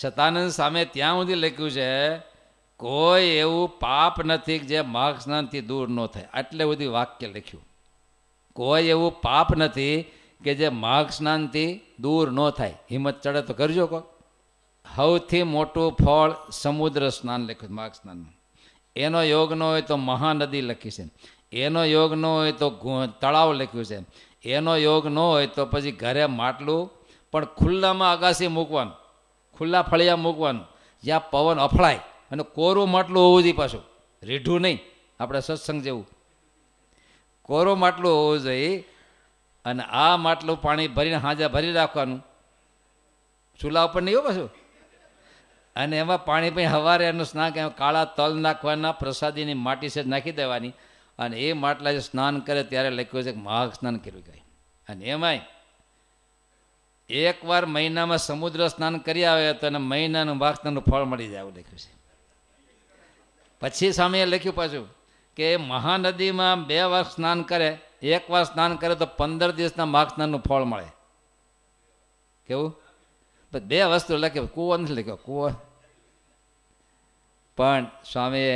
સતાનંદ સામે ત્યાં સુધી લખ્યું છે કોઈ એવું પાપ નથી જે માઘ સ્નાનથી દૂર ન થાય આટલે સુધી વાક્ય લખ્યું કોઈ એવું પાપ નથી કે જે માઘ સ્નાનથી દૂર ન થાય હિંમત ચડે તો કરજો કોક સૌથી મોટું ફળ સમુદ્ર સ્નાન લખ્યું માઘ સ્નાનમાં એનો યોગ ન હોય તો મહાનદી લખી છે એનો યોગ ન હોય તો તળાવ લખ્યું છે એનો યોગ ન હોય તો પછી ઘરે માટલું પણ ખુલ્લામાં અગાસી મૂકવાનું ખુલ્લા ફળિયા મૂકવાનું જ્યાં પવન અફળાય અને કોરું માટલું હોવું જોઈએ પાછું રીઢું નહીં આપણે સત્સંગ જેવું કોરો માટલું હોવું જોઈએ અને આ માટલું પાણી ભરીને હાજા ભરી રાખવાનું ચૂલા ઉપર નહીં પાછું અને એમાં પાણી પછી હવારે એનું સ્નાન એમાં કાળા તલ નાખવાના પ્રસાદીની માટી સેજ નાખી દેવાની અને એ માટલા જે સ્નાન કરે ત્યારે લખ્યું છે કે સ્નાન કર્યું કઈ અને એમાંય એકવાર મહિનામાં સમુદ્ર સ્નાન કરી આવે તો એને મહિનાનું ભાગસ્નાનનું ફળ મળી જાય એવું લખ્યું છે પછી સ્વામીએ લખ્યું પાછું કે મહાનદીમાં બે વાર સ્નાન કરે એક વાર સ્નાન કરે તો પંદર દિવસના માઘ સ્નાનનું ફળ મળે કેવું બે વસ્તુ લખ્યું કૂવો નથી લખ્યો કૂવો પણ સ્વામીએ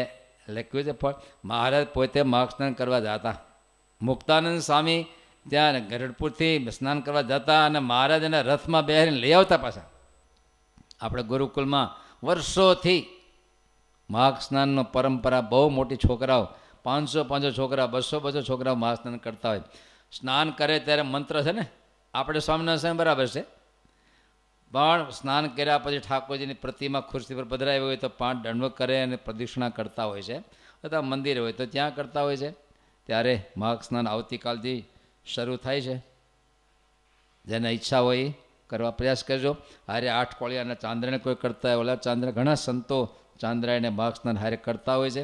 લખ્યું છે ફળ મહારાજ પોતે માઘ કરવા જતા મુક્તાનંદ સ્વામી ત્યાં ગરડપુરથી સ્નાન કરવા જતા અને મહારાજના રથમાં બેહરીને લઈ આવતા પાછા આપણે ગુરુકુલમાં વર્ષોથી માઘ સ્નાનનો પરંપરા બહુ મોટી છોકરાઓ પાંચસો પાંચસો છોકરા બસો બસો છોકરાઓ મહા સ્નાન કરતા હોય સ્નાન કરે ત્યારે મંત્ર છે ને આપણે સ્વામિનારાયણ બરાબર છે પણ સ્નાન કર્યા પછી ઠાકોરજીની પ્રતિમા ખુરશી પર પધરાવી હોય તો પાંચ દંડવ કરે અને પ્રદક્ષિણા કરતા હોય છે અથવા મંદિર હોય તો ત્યાં કરતા હોય છે ત્યારે માઘ સ્નાન આવતીકાલથી શરૂ થાય છે જેને ઈચ્છા હોય એ કરવા પ્રયાસ કરજો હારે આઠ કોળિયાના ચાંદ્રને કોઈ કરતા હોય ઓલા ચાંદ્ર ઘણા સંતો ચાંદ્રાયને માર્ક્સના હારે કરતા હોય છે